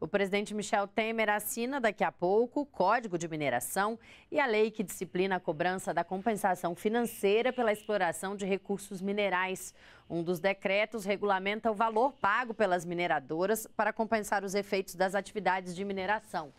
O presidente Michel Temer assina daqui a pouco o Código de Mineração e a lei que disciplina a cobrança da compensação financeira pela exploração de recursos minerais. Um dos decretos regulamenta o valor pago pelas mineradoras para compensar os efeitos das atividades de mineração.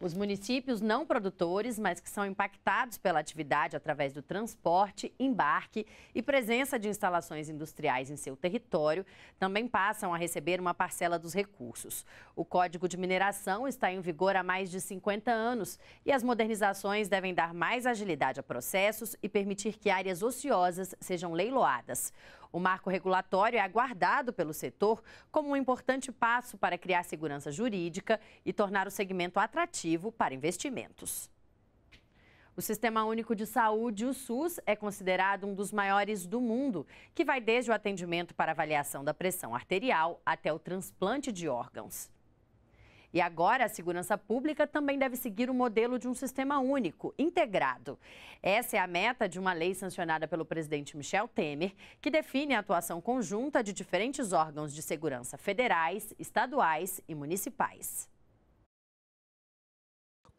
Os municípios não produtores, mas que são impactados pela atividade através do transporte, embarque e presença de instalações industriais em seu território, também passam a receber uma parcela dos recursos. O Código de Mineração está em vigor há mais de 50 anos e as modernizações devem dar mais agilidade a processos e permitir que áreas ociosas sejam leiloadas. O marco regulatório é aguardado pelo setor como um importante passo para criar segurança jurídica e tornar o segmento atrativo para investimentos. O Sistema Único de Saúde, o SUS, é considerado um dos maiores do mundo, que vai desde o atendimento para avaliação da pressão arterial até o transplante de órgãos. E agora a segurança pública também deve seguir o modelo de um sistema único, integrado. Essa é a meta de uma lei sancionada pelo presidente Michel Temer, que define a atuação conjunta de diferentes órgãos de segurança federais, estaduais e municipais.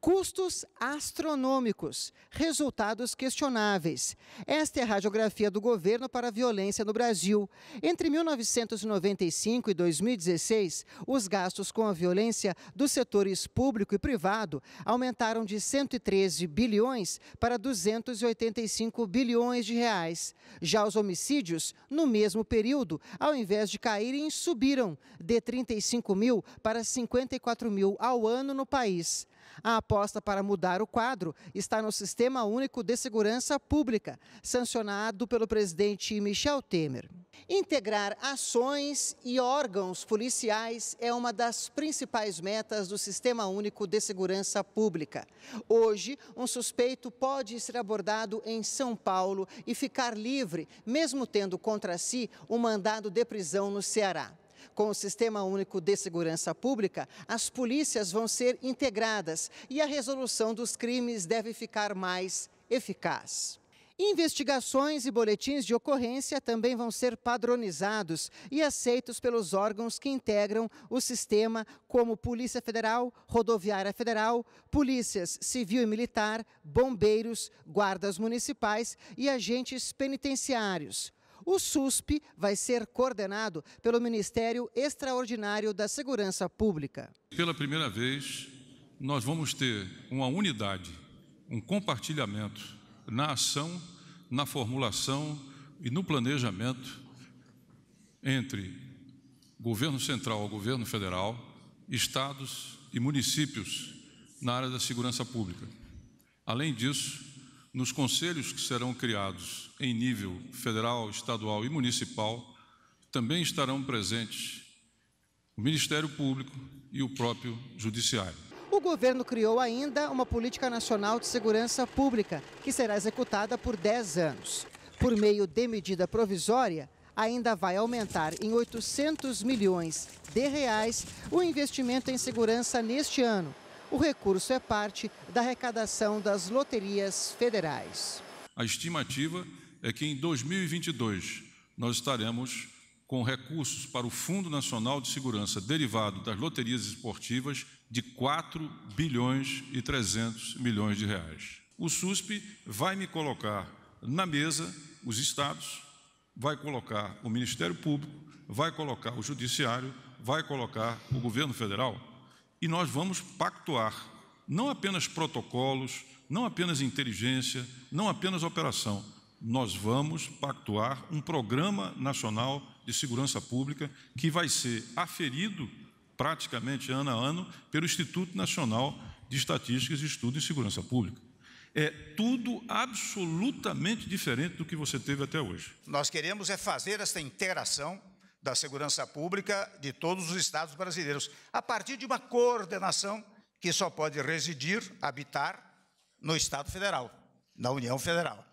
Custos astronômicos, resultados questionáveis. Esta é a radiografia do governo para a violência no Brasil. Entre 1995 e 2016, os gastos com a violência dos setores público e privado aumentaram de 113 bilhões para 285 bilhões de reais. Já os homicídios, no mesmo período, ao invés de caírem, subiram de 35 mil para 54 mil ao ano no país. A aposta para mudar o quadro está no Sistema Único de Segurança Pública, sancionado pelo presidente Michel Temer. Integrar ações e órgãos policiais é uma das principais metas do Sistema Único de Segurança Pública. Hoje, um suspeito pode ser abordado em São Paulo e ficar livre, mesmo tendo contra si um mandado de prisão no Ceará. Com o Sistema Único de Segurança Pública, as polícias vão ser integradas e a resolução dos crimes deve ficar mais eficaz. Investigações e boletins de ocorrência também vão ser padronizados e aceitos pelos órgãos que integram o sistema, como Polícia Federal, Rodoviária Federal, Polícias Civil e Militar, Bombeiros, Guardas Municipais e agentes penitenciários. O SUSP vai ser coordenado pelo Ministério Extraordinário da Segurança Pública. Pela primeira vez, nós vamos ter uma unidade, um compartilhamento na ação, na formulação e no planejamento entre governo central, governo federal, estados e municípios na área da segurança pública. Além disso, nos conselhos que serão criados em nível federal, estadual e municipal, também estarão presentes o Ministério Público e o próprio Judiciário. O governo criou ainda uma Política Nacional de Segurança Pública, que será executada por 10 anos. Por meio de medida provisória, ainda vai aumentar em 800 milhões de reais o investimento em segurança neste ano o recurso é parte da arrecadação das loterias federais. A estimativa é que em 2022 nós estaremos com recursos para o Fundo Nacional de Segurança derivado das loterias esportivas de 4 bilhões e 300 milhões de reais. O SUSP vai me colocar na mesa os estados, vai colocar o Ministério Público, vai colocar o Judiciário, vai colocar o governo federal e nós vamos pactuar não apenas protocolos, não apenas inteligência, não apenas operação. Nós vamos pactuar um programa nacional de segurança pública que vai ser aferido praticamente ano a ano pelo Instituto Nacional de Estatísticas e Estudo em Segurança Pública. É tudo absolutamente diferente do que você teve até hoje. Nós queremos é fazer essa interação da segurança pública de todos os estados brasileiros, a partir de uma coordenação que só pode residir, habitar no Estado Federal, na União Federal.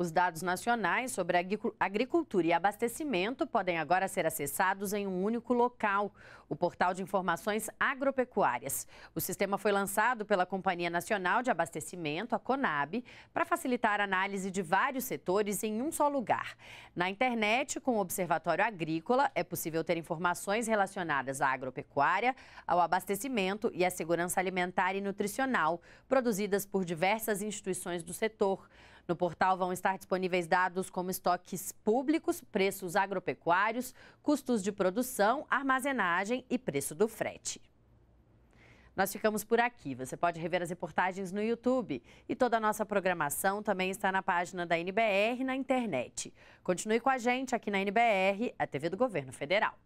Os dados nacionais sobre agricultura e abastecimento podem agora ser acessados em um único local, o Portal de Informações Agropecuárias. O sistema foi lançado pela Companhia Nacional de Abastecimento, a CONAB, para facilitar a análise de vários setores em um só lugar. Na internet, com o Observatório Agrícola, é possível ter informações relacionadas à agropecuária, ao abastecimento e à segurança alimentar e nutricional, produzidas por diversas instituições do setor. No portal vão estar disponíveis dados como estoques públicos, preços agropecuários, custos de produção, armazenagem e preço do frete. Nós ficamos por aqui. Você pode rever as reportagens no YouTube. E toda a nossa programação também está na página da NBR na internet. Continue com a gente aqui na NBR, a TV do Governo Federal.